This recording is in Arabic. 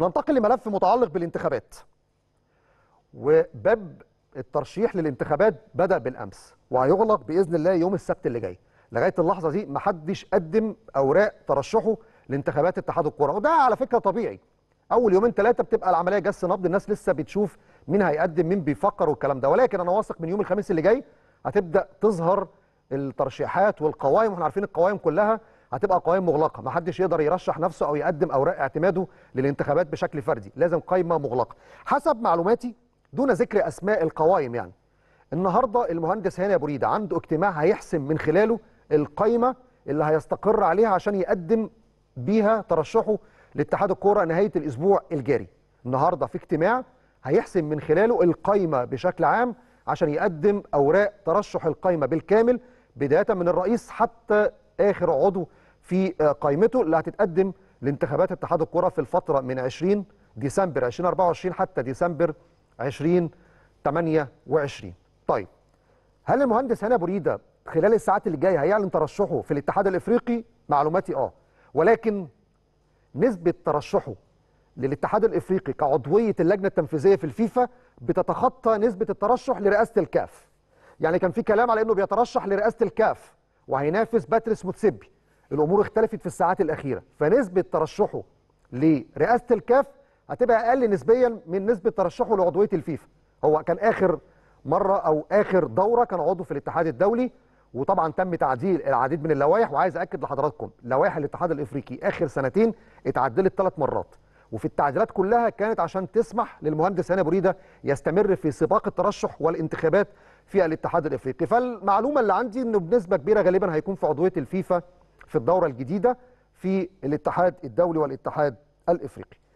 ننتقل لملف متعلق بالانتخابات وباب الترشيح للانتخابات بدا بالامس وهيغلق باذن الله يوم السبت اللي جاي لغايه اللحظه دي ما حدش قدم اوراق ترشحه لانتخابات اتحاد الكره وده على فكره طبيعي اول يومين ثلاثه بتبقى العمليه جس نبض الناس لسه بتشوف مين هيقدم مين بيفكر والكلام ده ولكن انا واثق من يوم الخميس اللي جاي هتبدا تظهر الترشيحات والقوائم واحنا عارفين القوائم كلها هتبقى قوائم مغلقه ما حدش يقدر يرشح نفسه او يقدم اوراق اعتماده للانتخابات بشكل فردي لازم قائمه مغلقه حسب معلوماتي دون ذكر اسماء القوائم يعني النهارده المهندس هاني ابو ريده عنده اجتماع هيحسم من خلاله القائمه اللي هيستقر عليها عشان يقدم بيها ترشحه لاتحاد الكوره نهايه الاسبوع الجاري النهارده في اجتماع هيحسم من خلاله القائمه بشكل عام عشان يقدم اوراق ترشح القائمه بالكامل بدايه من الرئيس حتى اخر عضو في آه، قائمته اللي هتتقدم لانتخابات اتحاد الكره في الفتره من 20 ديسمبر 2024 حتى ديسمبر 2028 طيب هل المهندس هاني ابو ريده خلال الساعات اللي جايه هيعلن ترشحه في الاتحاد الافريقي معلوماتي اه ولكن نسبه ترشحه للاتحاد الافريقي كعضويه اللجنه التنفيذيه في الفيفا بتتخطى نسبه الترشح لرئاسه الكاف يعني كان في كلام على انه بيترشح لرئاسه الكاف وهينافس باتريس موتسيبي الامور اختلفت في الساعات الاخيره فنسبه ترشحه لرئاسه الكاف هتبقى اقل نسبيا من نسبه ترشحه لعضويه الفيفا هو كان اخر مره او اخر دوره كان عضو في الاتحاد الدولي وطبعا تم تعديل العديد من اللوائح وعايز اكد لحضراتكم لوائح الاتحاد الافريقي اخر سنتين اتعدلت ثلاث مرات وفي التعديلات كلها كانت عشان تسمح للمهندس هاني بريده يستمر في سباق الترشح والانتخابات في الاتحاد الافريقي فالمعلومه اللي عندي انه بنسبه كبيره غالبا هيكون في عضويه الفيفا في الدوره الجديده في الاتحاد الدولي والاتحاد الافريقي